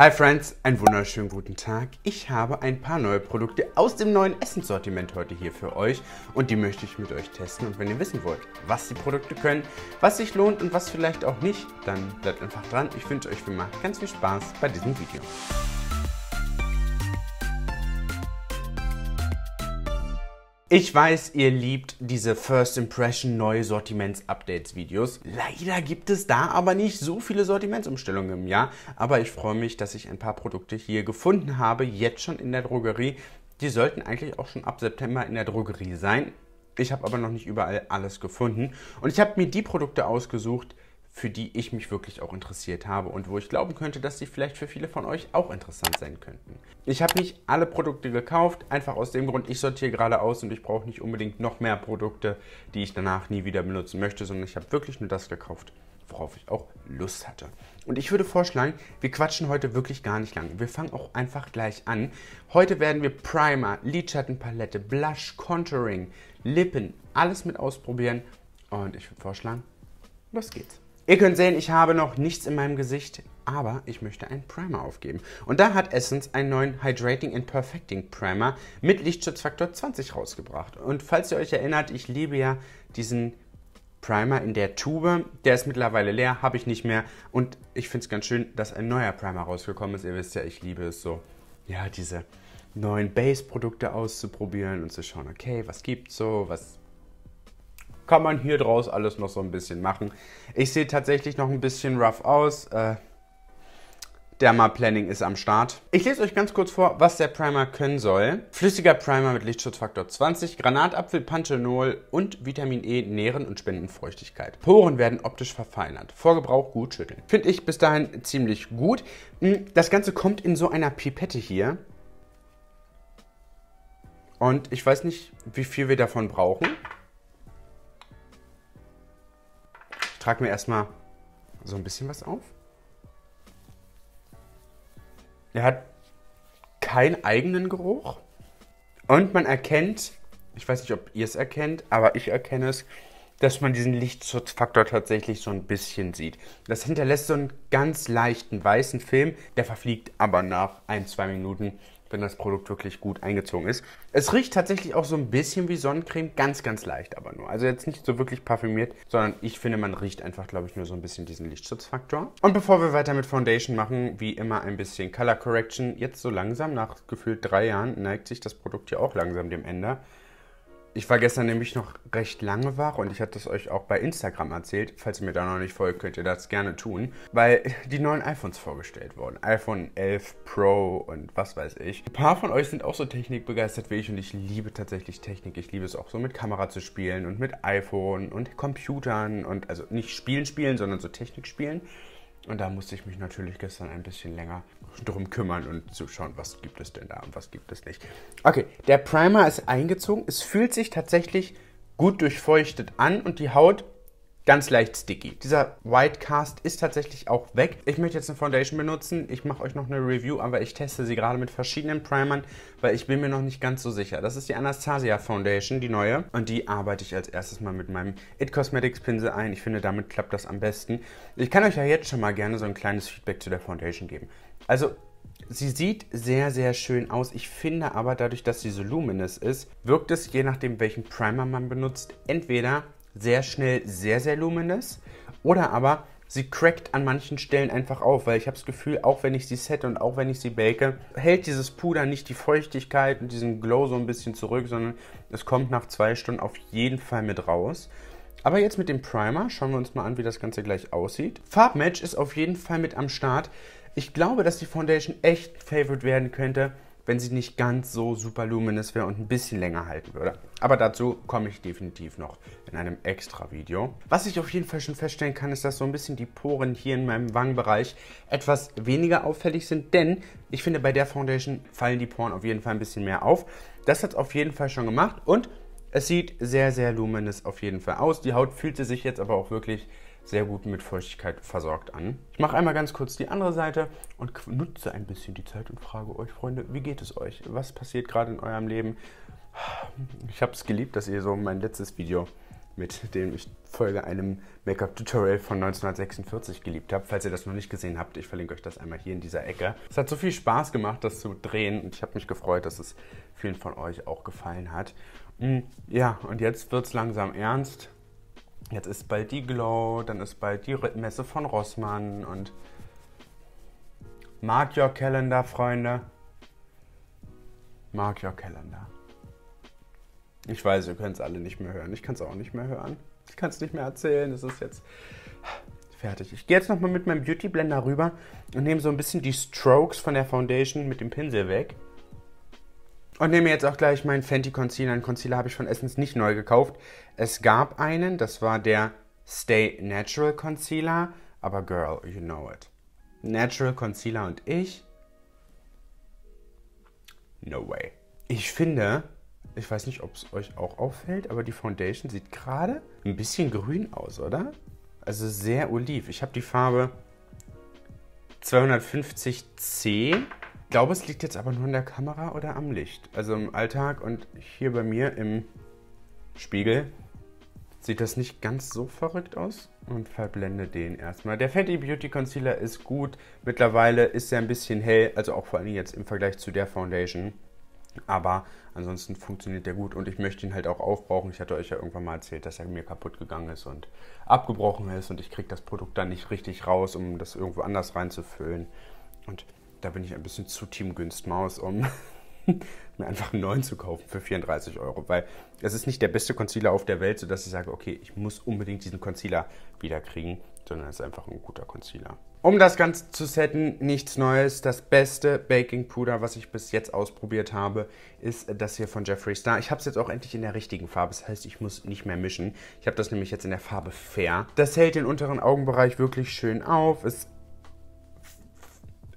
Hi Friends, einen wunderschönen guten Tag. Ich habe ein paar neue Produkte aus dem neuen Essenssortiment heute hier für euch und die möchte ich mit euch testen. Und wenn ihr wissen wollt, was die Produkte können, was sich lohnt und was vielleicht auch nicht, dann bleibt einfach dran. Ich wünsche euch wie immer ganz viel Spaß bei diesem Video. Ich weiß, ihr liebt diese First Impression neue Sortiments-Updates-Videos. Leider gibt es da aber nicht so viele Sortimentsumstellungen im Jahr. Aber ich freue mich, dass ich ein paar Produkte hier gefunden habe, jetzt schon in der Drogerie. Die sollten eigentlich auch schon ab September in der Drogerie sein. Ich habe aber noch nicht überall alles gefunden. Und ich habe mir die Produkte ausgesucht, für die ich mich wirklich auch interessiert habe und wo ich glauben könnte, dass sie vielleicht für viele von euch auch interessant sein könnten. Ich habe nicht alle Produkte gekauft, einfach aus dem Grund, ich sortiere gerade aus und ich brauche nicht unbedingt noch mehr Produkte, die ich danach nie wieder benutzen möchte, sondern ich habe wirklich nur das gekauft, worauf ich auch Lust hatte. Und ich würde vorschlagen, wir quatschen heute wirklich gar nicht lang. Wir fangen auch einfach gleich an. Heute werden wir Primer, Lidschattenpalette, Blush, Contouring, Lippen, alles mit ausprobieren. Und ich würde vorschlagen, los geht's. Ihr könnt sehen, ich habe noch nichts in meinem Gesicht, aber ich möchte einen Primer aufgeben. Und da hat Essence einen neuen Hydrating and Perfecting Primer mit Lichtschutzfaktor 20 rausgebracht. Und falls ihr euch erinnert, ich liebe ja diesen Primer in der Tube. Der ist mittlerweile leer, habe ich nicht mehr. Und ich finde es ganz schön, dass ein neuer Primer rausgekommen ist. Ihr wisst ja, ich liebe es so, ja, diese neuen Base-Produkte auszuprobieren und zu schauen, okay, was gibt's so, was kann man hier draus alles noch so ein bisschen machen. Ich sehe tatsächlich noch ein bisschen rough aus. Äh, Derma-Planning ist am Start. Ich lese euch ganz kurz vor, was der Primer können soll. Flüssiger Primer mit Lichtschutzfaktor 20, Granatapfel, Panthenol und Vitamin E nähren und spenden Feuchtigkeit. Poren werden optisch verfeinert. Vor Gebrauch gut schütteln. Finde ich bis dahin ziemlich gut. Hm, das Ganze kommt in so einer Pipette hier. Und ich weiß nicht, wie viel wir davon brauchen. trage mir erstmal so ein bisschen was auf. Er hat keinen eigenen Geruch. Und man erkennt, ich weiß nicht, ob ihr es erkennt, aber ich erkenne es, dass man diesen Lichtschutzfaktor tatsächlich so ein bisschen sieht. Das hinterlässt so einen ganz leichten weißen Film, der verfliegt aber nach ein, zwei Minuten wenn das Produkt wirklich gut eingezogen ist. Es riecht tatsächlich auch so ein bisschen wie Sonnencreme, ganz, ganz leicht aber nur. Also jetzt nicht so wirklich parfümiert, sondern ich finde, man riecht einfach, glaube ich, nur so ein bisschen diesen Lichtschutzfaktor. Und bevor wir weiter mit Foundation machen, wie immer ein bisschen Color Correction. Jetzt so langsam, nach gefühlt drei Jahren, neigt sich das Produkt ja auch langsam dem Ende. Ich war gestern nämlich noch recht lange wach und ich hatte es euch auch bei Instagram erzählt. Falls ihr mir da noch nicht folgt, könnt ihr das gerne tun, weil die neuen iPhones vorgestellt wurden. iPhone 11 Pro und was weiß ich. Ein paar von euch sind auch so technikbegeistert wie ich und ich liebe tatsächlich Technik. Ich liebe es auch so mit Kamera zu spielen und mit iPhone und Computern und also nicht spielen spielen, sondern so Technik spielen. Und da musste ich mich natürlich gestern ein bisschen länger drum kümmern und zu schauen, was gibt es denn da und was gibt es nicht. Okay, der Primer ist eingezogen. Es fühlt sich tatsächlich gut durchfeuchtet an und die Haut ganz leicht sticky. Dieser White Cast ist tatsächlich auch weg. Ich möchte jetzt eine Foundation benutzen. Ich mache euch noch eine Review, aber ich teste sie gerade mit verschiedenen Primern, weil ich bin mir noch nicht ganz so sicher. Das ist die Anastasia Foundation, die neue. Und die arbeite ich als erstes mal mit meinem It Cosmetics Pinsel ein. Ich finde, damit klappt das am besten. Ich kann euch ja jetzt schon mal gerne so ein kleines Feedback zu der Foundation geben. Also Sie sieht sehr, sehr schön aus. Ich finde aber, dadurch, dass sie so luminous ist, wirkt es, je nachdem, welchen Primer man benutzt, entweder sehr schnell sehr, sehr luminous. Oder aber sie crackt an manchen Stellen einfach auf, weil ich habe das Gefühl, auch wenn ich sie sette und auch wenn ich sie bake, hält dieses Puder nicht die Feuchtigkeit und diesen Glow so ein bisschen zurück, sondern es kommt nach zwei Stunden auf jeden Fall mit raus. Aber jetzt mit dem Primer schauen wir uns mal an, wie das Ganze gleich aussieht. Farbmatch ist auf jeden Fall mit am Start. Ich glaube, dass die Foundation echt Favorite werden könnte wenn sie nicht ganz so super luminous wäre und ein bisschen länger halten würde. Aber dazu komme ich definitiv noch in einem extra Video. Was ich auf jeden Fall schon feststellen kann, ist, dass so ein bisschen die Poren hier in meinem Wangenbereich etwas weniger auffällig sind, denn ich finde, bei der Foundation fallen die Poren auf jeden Fall ein bisschen mehr auf. Das hat es auf jeden Fall schon gemacht und es sieht sehr, sehr luminous auf jeden Fall aus. Die Haut fühlte sich jetzt aber auch wirklich sehr gut mit Feuchtigkeit versorgt an. Ich mache einmal ganz kurz die andere Seite und nutze ein bisschen die Zeit und frage euch, Freunde, wie geht es euch? Was passiert gerade in eurem Leben? Ich habe es geliebt, dass ihr so mein letztes Video mit dem ich folge einem Make-up-Tutorial von 1946 geliebt habe. Falls ihr das noch nicht gesehen habt, ich verlinke euch das einmal hier in dieser Ecke. Es hat so viel Spaß gemacht, das zu drehen und ich habe mich gefreut, dass es vielen von euch auch gefallen hat. Hm, ja, und jetzt wird es langsam ernst jetzt ist bald die Glow, dann ist bald die Rittmesse von Rossmann und Mark your calendar, Freunde. Mark your calendar. Ich weiß, ihr könnt es alle nicht mehr hören. Ich kann es auch nicht mehr hören. Ich kann es nicht mehr erzählen. Es ist jetzt fertig. Ich gehe jetzt nochmal mit meinem Beauty Blender rüber und nehme so ein bisschen die Strokes von der Foundation mit dem Pinsel weg. Und nehme jetzt auch gleich meinen Fenty Concealer. Einen Concealer habe ich von Essence nicht neu gekauft. Es gab einen, das war der Stay Natural Concealer. Aber girl, you know it. Natural Concealer und ich? No way. Ich finde, ich weiß nicht, ob es euch auch auffällt, aber die Foundation sieht gerade ein bisschen grün aus, oder? Also sehr oliv. Ich habe die Farbe 250C glaube, es liegt jetzt aber nur an der Kamera oder am Licht. Also im Alltag und hier bei mir im Spiegel sieht das nicht ganz so verrückt aus und verblende den erstmal. Der Fenty Beauty Concealer ist gut. Mittlerweile ist er ein bisschen hell, also auch vor allem jetzt im Vergleich zu der Foundation. Aber ansonsten funktioniert der gut und ich möchte ihn halt auch aufbrauchen. Ich hatte euch ja irgendwann mal erzählt, dass er mir kaputt gegangen ist und abgebrochen ist und ich kriege das Produkt dann nicht richtig raus, um das irgendwo anders reinzufüllen. Und da bin ich ein bisschen zu Team Günstmaus, um mir einfach einen neuen zu kaufen für 34 Euro, weil es ist nicht der beste Concealer auf der Welt, sodass ich sage, okay, ich muss unbedingt diesen Concealer wieder kriegen, sondern es ist einfach ein guter Concealer. Um das Ganze zu setten, nichts Neues. Das beste Baking Puder, was ich bis jetzt ausprobiert habe, ist das hier von Jeffree Star. Ich habe es jetzt auch endlich in der richtigen Farbe. Das heißt, ich muss nicht mehr mischen. Ich habe das nämlich jetzt in der Farbe Fair. Das hält den unteren Augenbereich wirklich schön auf. Es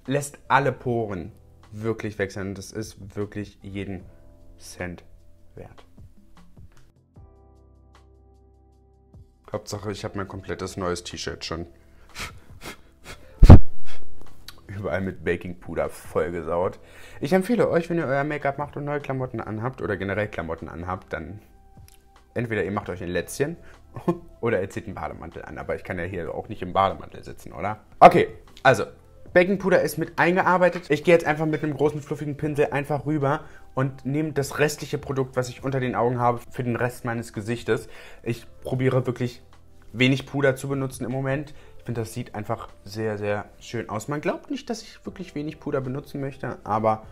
lässt alle Poren wirklich wechseln. das ist wirklich jeden Cent wert. Hauptsache, ich habe mein komplettes neues T-Shirt schon überall mit Baking-Puder vollgesaut. Ich empfehle euch, wenn ihr euer Make-up macht und neue Klamotten anhabt oder generell Klamotten anhabt, dann entweder ihr macht euch ein Lätzchen oder ihr zieht einen Bademantel an. Aber ich kann ja hier auch nicht im Bademantel sitzen, oder? Okay, also Beckenpuder ist mit eingearbeitet. Ich gehe jetzt einfach mit einem großen fluffigen Pinsel einfach rüber und nehme das restliche Produkt, was ich unter den Augen habe, für den Rest meines Gesichtes. Ich probiere wirklich wenig Puder zu benutzen im Moment. Ich finde, das sieht einfach sehr, sehr schön aus. Man glaubt nicht, dass ich wirklich wenig Puder benutzen möchte, aber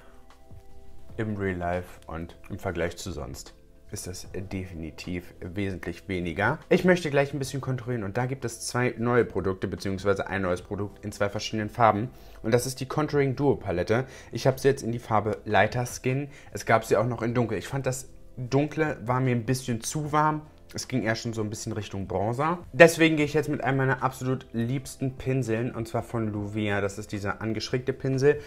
im Real Life und im Vergleich zu sonst ist das definitiv wesentlich weniger. Ich möchte gleich ein bisschen kontrollieren und da gibt es zwei neue Produkte beziehungsweise ein neues Produkt in zwei verschiedenen Farben und das ist die Contouring Duo Palette. Ich habe sie jetzt in die Farbe Lighter Skin. Es gab sie auch noch in dunkel. Ich fand das dunkle war mir ein bisschen zu warm. Es ging eher schon so ein bisschen Richtung Bronzer. Deswegen gehe ich jetzt mit einem meiner absolut liebsten Pinseln, und zwar von Luvia. Das ist dieser angeschrägte Pinsel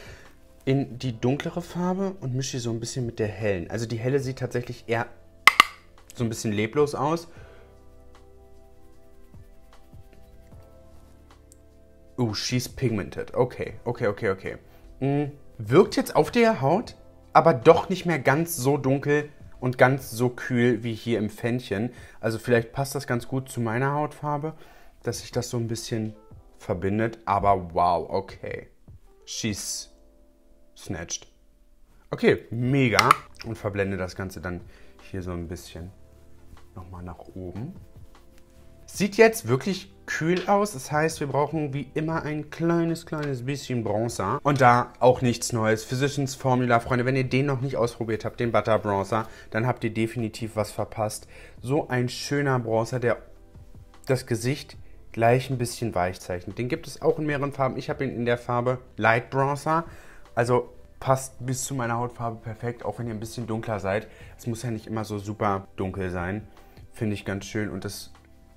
in die dunklere Farbe und mische sie so ein bisschen mit der hellen. Also die helle sieht tatsächlich eher so ein bisschen leblos aus. Oh, she's pigmented. Okay, okay, okay, okay. Mhm. Wirkt jetzt auf der Haut, aber doch nicht mehr ganz so dunkel und ganz so kühl wie hier im Fännchen. Also vielleicht passt das ganz gut zu meiner Hautfarbe, dass sich das so ein bisschen verbindet. Aber wow, okay. She's snatched. Okay, mega. Und verblende das Ganze dann hier so ein bisschen nochmal nach oben. Sieht jetzt wirklich kühl aus. Das heißt, wir brauchen wie immer ein kleines, kleines bisschen Bronzer. Und da auch nichts Neues. Physicians Formula, Freunde, wenn ihr den noch nicht ausprobiert habt, den Butter Bronzer, dann habt ihr definitiv was verpasst. So ein schöner Bronzer, der das Gesicht gleich ein bisschen weich zeichnet. Den gibt es auch in mehreren Farben. Ich habe ihn in der Farbe Light Bronzer. Also passt bis zu meiner Hautfarbe perfekt, auch wenn ihr ein bisschen dunkler seid. Es muss ja nicht immer so super dunkel sein finde ich ganz schön und das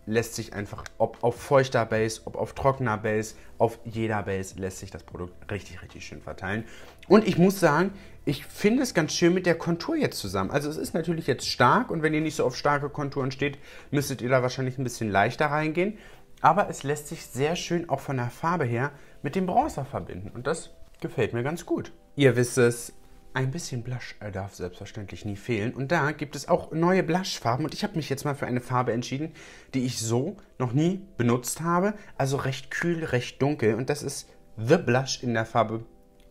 lässt sich einfach, ob auf feuchter Base, ob auf trockener Base, auf jeder Base lässt sich das Produkt richtig, richtig schön verteilen. Und ich muss sagen, ich finde es ganz schön mit der Kontur jetzt zusammen. Also es ist natürlich jetzt stark und wenn ihr nicht so auf starke Konturen steht, müsstet ihr da wahrscheinlich ein bisschen leichter reingehen. Aber es lässt sich sehr schön auch von der Farbe her mit dem Bronzer verbinden und das gefällt mir ganz gut. Ihr wisst es, ein bisschen Blush äh, darf selbstverständlich nie fehlen. Und da gibt es auch neue Blushfarben. Und ich habe mich jetzt mal für eine Farbe entschieden, die ich so noch nie benutzt habe. Also recht kühl, recht dunkel. Und das ist The Blush in der Farbe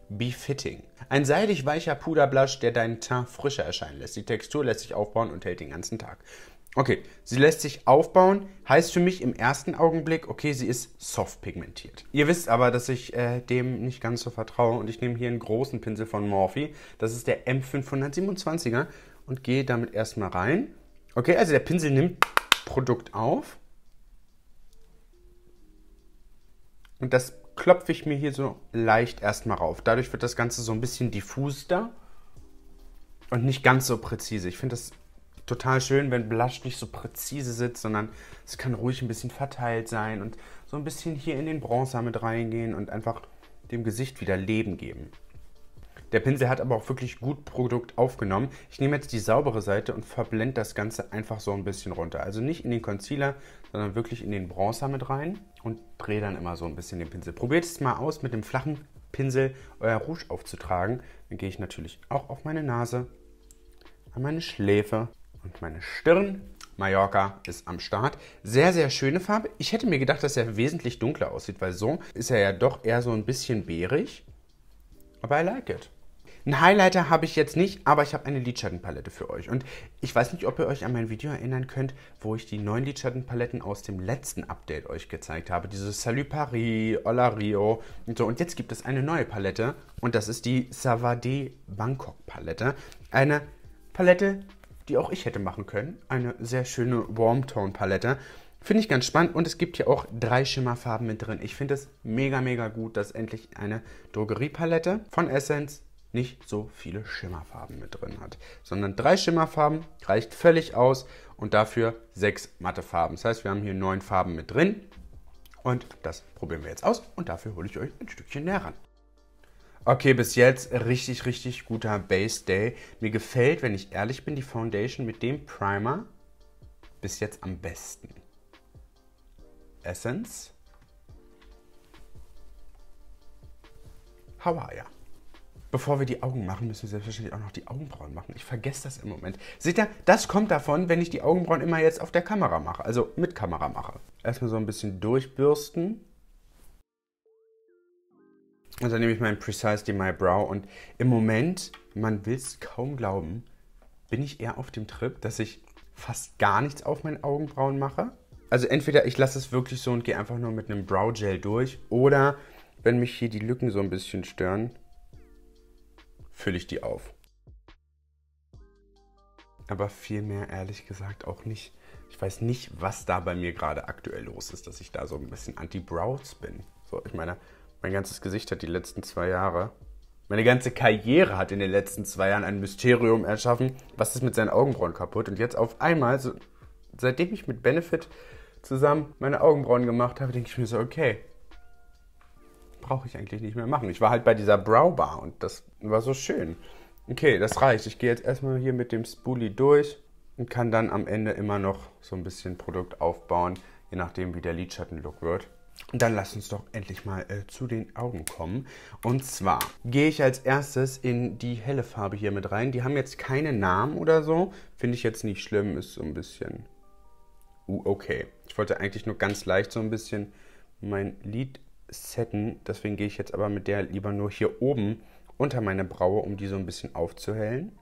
Befitting. Ein seidig weicher Puderblush, der deinen Teint frischer erscheinen lässt. Die Textur lässt sich aufbauen und hält den ganzen Tag. Okay, sie lässt sich aufbauen, heißt für mich im ersten Augenblick, okay, sie ist soft pigmentiert. Ihr wisst aber, dass ich äh, dem nicht ganz so vertraue und ich nehme hier einen großen Pinsel von Morphe, das ist der M527er und gehe damit erstmal rein. Okay, also der Pinsel nimmt Produkt auf und das klopfe ich mir hier so leicht erstmal rauf. Dadurch wird das Ganze so ein bisschen diffuser und nicht ganz so präzise. Ich finde das total schön, wenn Blush nicht so präzise sitzt, sondern es kann ruhig ein bisschen verteilt sein und so ein bisschen hier in den Bronzer mit reingehen und einfach dem Gesicht wieder Leben geben. Der Pinsel hat aber auch wirklich gut Produkt aufgenommen. Ich nehme jetzt die saubere Seite und verblende das Ganze einfach so ein bisschen runter. Also nicht in den Concealer, sondern wirklich in den Bronzer mit rein und drehe dann immer so ein bisschen den Pinsel. Probiert es mal aus, mit dem flachen Pinsel euer Rouge aufzutragen. Dann gehe ich natürlich auch auf meine Nase, an meine Schläfe und meine Stirn. Mallorca ist am Start. Sehr, sehr schöne Farbe. Ich hätte mir gedacht, dass er wesentlich dunkler aussieht, weil so ist er ja doch eher so ein bisschen bärig. Aber I like it. Ein Highlighter habe ich jetzt nicht, aber ich habe eine Lidschattenpalette für euch. Und ich weiß nicht, ob ihr euch an mein Video erinnern könnt, wo ich die neuen Lidschattenpaletten aus dem letzten Update euch gezeigt habe. Diese Salut Paris, Hola Rio und so. Und jetzt gibt es eine neue Palette und das ist die Savade Bangkok Palette. Eine Palette, die auch ich hätte machen können. Eine sehr schöne Warm Tone Palette. Finde ich ganz spannend und es gibt hier auch drei Schimmerfarben mit drin. Ich finde es mega, mega gut, dass endlich eine Drogeriepalette von Essence nicht so viele Schimmerfarben mit drin hat, sondern drei Schimmerfarben reicht völlig aus und dafür sechs matte Farben. Das heißt, wir haben hier neun Farben mit drin und das probieren wir jetzt aus und dafür hole ich euch ein Stückchen näher ran. Okay, bis jetzt richtig, richtig guter Base Day. Mir gefällt, wenn ich ehrlich bin, die Foundation mit dem Primer bis jetzt am besten. Essence. Hawaii. Bevor wir die Augen machen, müssen wir selbstverständlich auch noch die Augenbrauen machen. Ich vergesse das im Moment. Seht ihr, das kommt davon, wenn ich die Augenbrauen immer jetzt auf der Kamera mache, also mit Kamera mache. Erstmal so ein bisschen durchbürsten. Und dann nehme ich meinen Precisely My Brow und im Moment, man will es kaum glauben, bin ich eher auf dem Trip, dass ich fast gar nichts auf meinen Augenbrauen mache. Also entweder ich lasse es wirklich so und gehe einfach nur mit einem Brow Gel durch oder wenn mich hier die Lücken so ein bisschen stören, fülle ich die auf. Aber viel mehr ehrlich gesagt auch nicht. Ich weiß nicht, was da bei mir gerade aktuell los ist, dass ich da so ein bisschen anti-Brows bin. So, ich meine, mein ganzes Gesicht hat die letzten zwei Jahre, meine ganze Karriere hat in den letzten zwei Jahren ein Mysterium erschaffen. Was ist mit seinen Augenbrauen kaputt? Und jetzt auf einmal, so, seitdem ich mit Benefit zusammen meine Augenbrauen gemacht habe, denke ich mir so, okay, brauche ich eigentlich nicht mehr machen. Ich war halt bei dieser Browbar und das war so schön. Okay, das reicht. Ich gehe jetzt erstmal hier mit dem Spoolie durch und kann dann am Ende immer noch so ein bisschen Produkt aufbauen, je nachdem, wie der Lidschattenlook wird. Dann lass uns doch endlich mal äh, zu den Augen kommen. Und zwar gehe ich als erstes in die helle Farbe hier mit rein. Die haben jetzt keine Namen oder so. Finde ich jetzt nicht schlimm, ist so ein bisschen... Uh, okay. Ich wollte eigentlich nur ganz leicht so ein bisschen mein Lid setten. Deswegen gehe ich jetzt aber mit der lieber nur hier oben unter meine Braue, um die so ein bisschen aufzuhellen.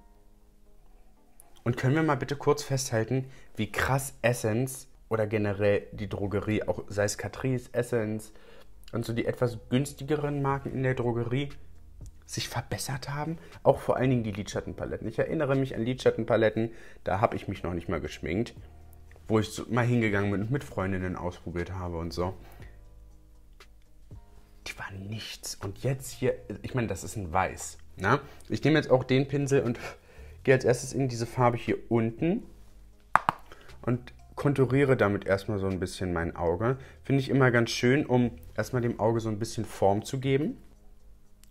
Und können wir mal bitte kurz festhalten, wie krass Essence oder generell die Drogerie, auch sei es Catrice, Essence und so die etwas günstigeren Marken in der Drogerie sich verbessert haben. Auch vor allen Dingen die Lidschattenpaletten. Ich erinnere mich an Lidschattenpaletten, da habe ich mich noch nicht mal geschminkt, wo ich mal hingegangen bin und mit Freundinnen ausprobiert habe und so. Die waren nichts. Und jetzt hier, ich meine, das ist ein Weiß. Ne? Ich nehme jetzt auch den Pinsel und gehe als erstes in diese Farbe hier unten und konturiere damit erstmal so ein bisschen mein Auge. Finde ich immer ganz schön, um erstmal dem Auge so ein bisschen Form zu geben.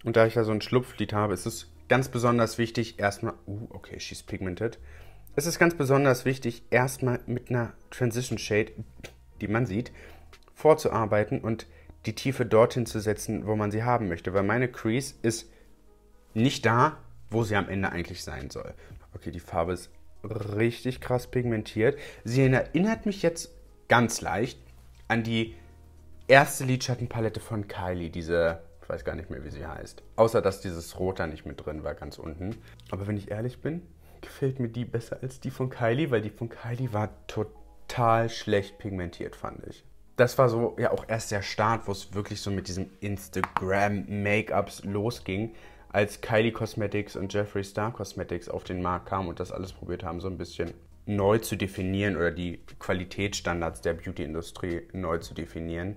Und da ich ja so ein Schlupflid habe, ist es ganz besonders wichtig, erstmal. Uh, okay, she's pigmented. Es ist ganz besonders wichtig, erstmal mit einer Transition Shade, die man sieht, vorzuarbeiten und die Tiefe dorthin zu setzen, wo man sie haben möchte. Weil meine Crease ist nicht da, wo sie am Ende eigentlich sein soll. Okay, die Farbe ist richtig krass pigmentiert. Sie erinnert mich jetzt ganz leicht an die erste Lidschattenpalette von Kylie, diese, ich weiß gar nicht mehr, wie sie heißt. Außer, dass dieses Rot da nicht mit drin war, ganz unten. Aber wenn ich ehrlich bin, gefällt mir die besser als die von Kylie, weil die von Kylie war total schlecht pigmentiert, fand ich. Das war so ja auch erst der Start, wo es wirklich so mit diesem Instagram-Make-ups losging als Kylie Cosmetics und Jeffree Star Cosmetics auf den Markt kamen und das alles probiert haben, so ein bisschen neu zu definieren oder die Qualitätsstandards der Beauty-Industrie neu zu definieren,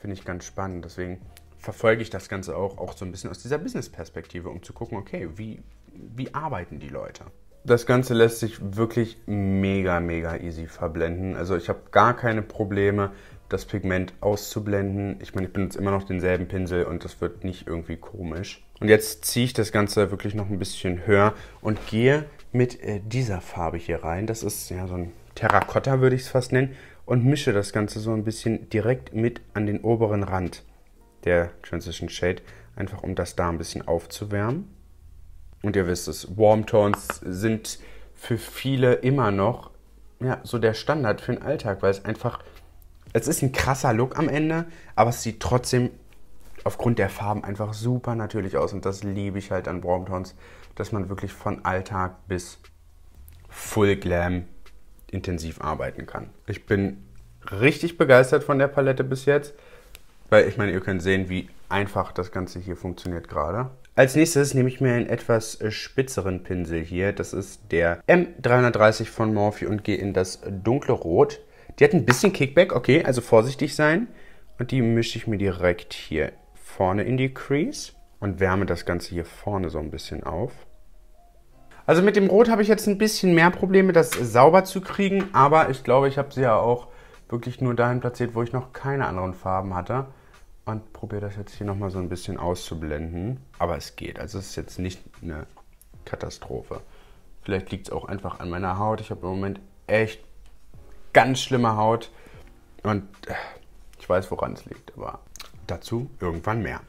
finde ich ganz spannend. Deswegen verfolge ich das Ganze auch, auch so ein bisschen aus dieser Business-Perspektive, um zu gucken, okay, wie, wie arbeiten die Leute? Das Ganze lässt sich wirklich mega, mega easy verblenden. Also ich habe gar keine Probleme, das Pigment auszublenden. Ich meine, ich benutze immer noch denselben Pinsel und das wird nicht irgendwie komisch. Und jetzt ziehe ich das Ganze wirklich noch ein bisschen höher und gehe mit äh, dieser Farbe hier rein. Das ist ja so ein Terrakotta, würde ich es fast nennen. Und mische das Ganze so ein bisschen direkt mit an den oberen Rand der Transition Shade. Einfach um das da ein bisschen aufzuwärmen. Und ihr wisst es, Warm Tones sind für viele immer noch ja, so der Standard für den Alltag, weil es einfach es ist ein krasser Look am Ende, aber es sieht trotzdem aufgrund der Farben einfach super natürlich aus. Und das liebe ich halt an Tones, dass man wirklich von Alltag bis Full Glam intensiv arbeiten kann. Ich bin richtig begeistert von der Palette bis jetzt, weil ich meine, ihr könnt sehen, wie einfach das Ganze hier funktioniert gerade. Als nächstes nehme ich mir einen etwas äh, spitzeren Pinsel hier. Das ist der M330 von Morphe und gehe in das dunkle Rot. Die hat ein bisschen Kickback, okay, also vorsichtig sein. Und die mische ich mir direkt hier vorne in die Crease und wärme das Ganze hier vorne so ein bisschen auf. Also mit dem Rot habe ich jetzt ein bisschen mehr Probleme, das sauber zu kriegen, aber ich glaube, ich habe sie ja auch wirklich nur dahin platziert, wo ich noch keine anderen Farben hatte. Und probiere das jetzt hier nochmal so ein bisschen auszublenden. Aber es geht, also es ist jetzt nicht eine Katastrophe. Vielleicht liegt es auch einfach an meiner Haut. Ich habe im Moment echt ganz schlimme Haut. Und äh, ich weiß, woran es liegt, aber dazu irgendwann mehr.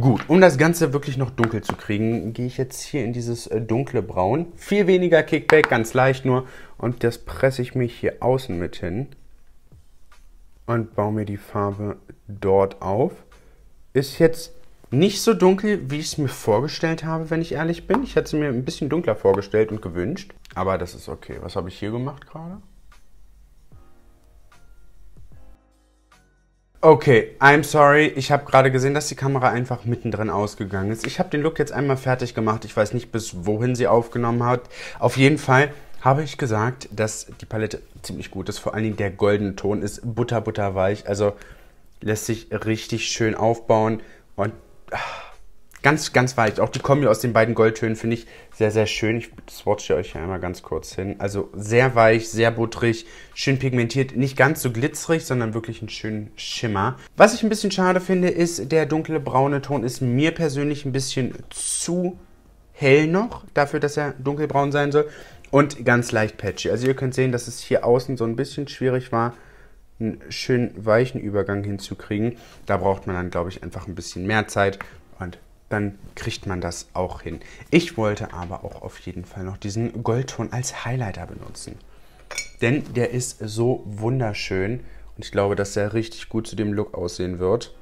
Gut, um das Ganze wirklich noch dunkel zu kriegen, gehe ich jetzt hier in dieses äh, dunkle Braun. Viel weniger Kickback, ganz leicht nur. Und das presse ich mich hier außen mit hin. Und baue mir die Farbe dort auf. Ist jetzt nicht so dunkel, wie ich es mir vorgestellt habe, wenn ich ehrlich bin. Ich hätte es mir ein bisschen dunkler vorgestellt und gewünscht. Aber das ist okay. Was habe ich hier gemacht gerade? Okay, I'm sorry. Ich habe gerade gesehen, dass die Kamera einfach mittendrin ausgegangen ist. Ich habe den Look jetzt einmal fertig gemacht. Ich weiß nicht, bis wohin sie aufgenommen hat. Auf jeden Fall habe ich gesagt, dass die Palette ziemlich gut ist. Vor allen Dingen der goldene Ton ist butter, butter weich. Also lässt sich richtig schön aufbauen und... Ach, Ganz, ganz weich. Auch die Kombi aus den beiden Goldtönen finde ich sehr, sehr schön. Ich swatche euch hier einmal ganz kurz hin. Also sehr weich, sehr butterig, schön pigmentiert. Nicht ganz so glitzerig, sondern wirklich einen schönen Schimmer. Was ich ein bisschen schade finde, ist, der dunkle braune Ton ist mir persönlich ein bisschen zu hell noch, dafür, dass er dunkelbraun sein soll. Und ganz leicht patchy. Also ihr könnt sehen, dass es hier außen so ein bisschen schwierig war, einen schönen weichen Übergang hinzukriegen. Da braucht man dann, glaube ich, einfach ein bisschen mehr Zeit dann kriegt man das auch hin. Ich wollte aber auch auf jeden Fall noch diesen Goldton als Highlighter benutzen. Denn der ist so wunderschön und ich glaube, dass er richtig gut zu dem Look aussehen wird.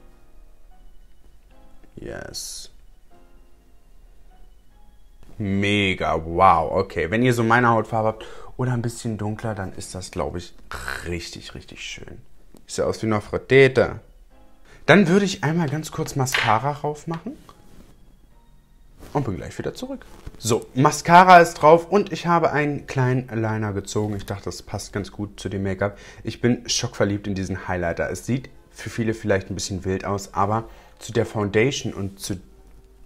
Yes. Mega, wow. Okay, wenn ihr so meine Hautfarbe habt oder ein bisschen dunkler, dann ist das, glaube ich, richtig, richtig schön. Sieht aus wie eine Fratete. Dann würde ich einmal ganz kurz Mascara raufmachen und bin gleich wieder zurück. So, Mascara ist drauf und ich habe einen kleinen Liner gezogen. Ich dachte, das passt ganz gut zu dem Make-up. Ich bin schockverliebt in diesen Highlighter. Es sieht für viele vielleicht ein bisschen wild aus, aber zu der Foundation und zu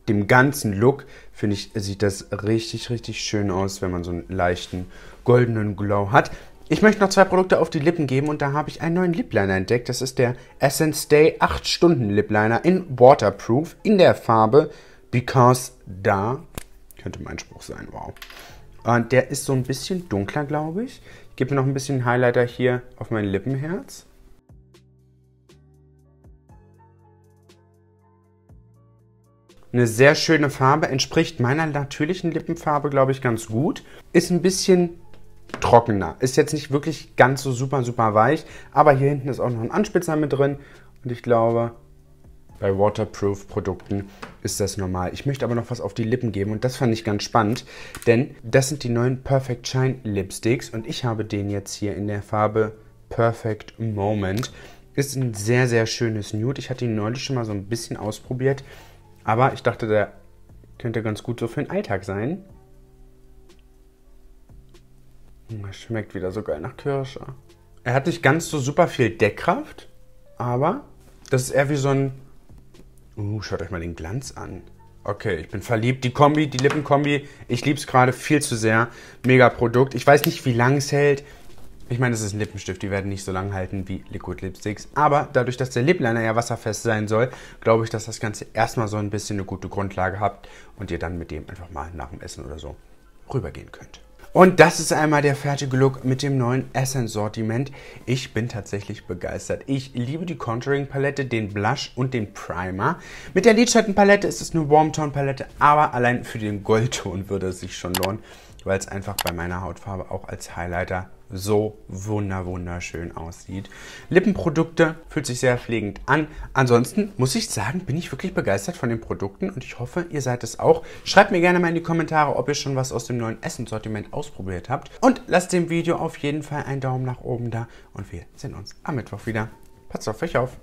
dem ganzen Look, finde ich, sieht das richtig, richtig schön aus, wenn man so einen leichten goldenen Glow hat. Ich möchte noch zwei Produkte auf die Lippen geben und da habe ich einen neuen Lip Liner entdeckt. Das ist der Essence Day 8 Stunden Lip Liner in Waterproof in der Farbe Because da könnte mein Spruch sein, wow. Und äh, der ist so ein bisschen dunkler, glaube ich. Ich gebe noch ein bisschen Highlighter hier auf mein Lippenherz. Eine sehr schöne Farbe, entspricht meiner natürlichen Lippenfarbe, glaube ich, ganz gut. Ist ein bisschen trockener. Ist jetzt nicht wirklich ganz so super, super weich. Aber hier hinten ist auch noch ein Anspitzer mit drin. Und ich glaube, bei Waterproof-Produkten ist das normal. Ich möchte aber noch was auf die Lippen geben und das fand ich ganz spannend, denn das sind die neuen Perfect Shine Lipsticks und ich habe den jetzt hier in der Farbe Perfect Moment. Ist ein sehr, sehr schönes Nude. Ich hatte ihn neulich schon mal so ein bisschen ausprobiert, aber ich dachte, der könnte ganz gut so für den Alltag sein. Hm, schmeckt wieder so geil nach Kirsche. Er hat nicht ganz so super viel Deckkraft, aber das ist eher wie so ein Uh, schaut euch mal den Glanz an. Okay, ich bin verliebt. Die Kombi, die Lippenkombi, ich liebe es gerade viel zu sehr. Mega Produkt. Ich weiß nicht, wie lang es hält. Ich meine, es ist ein Lippenstift, die werden nicht so lang halten wie Liquid Lipsticks. Aber dadurch, dass der Lip Liner ja wasserfest sein soll, glaube ich, dass das Ganze erstmal so ein bisschen eine gute Grundlage habt und ihr dann mit dem einfach mal nach dem Essen oder so rübergehen könnt. Und das ist einmal der fertige Look mit dem neuen Essence Sortiment. Ich bin tatsächlich begeistert. Ich liebe die Contouring Palette, den Blush und den Primer. Mit der Lidschattenpalette ist es eine Warm Tone Palette, aber allein für den Goldton würde es sich schon lohnen weil es einfach bei meiner Hautfarbe auch als Highlighter so wunder wunderschön aussieht. Lippenprodukte fühlt sich sehr pflegend an. Ansonsten muss ich sagen, bin ich wirklich begeistert von den Produkten und ich hoffe, ihr seid es auch. Schreibt mir gerne mal in die Kommentare, ob ihr schon was aus dem neuen Essenssortiment ausprobiert habt und lasst dem Video auf jeden Fall einen Daumen nach oben da und wir sehen uns am Mittwoch wieder. Passt auf euch auf!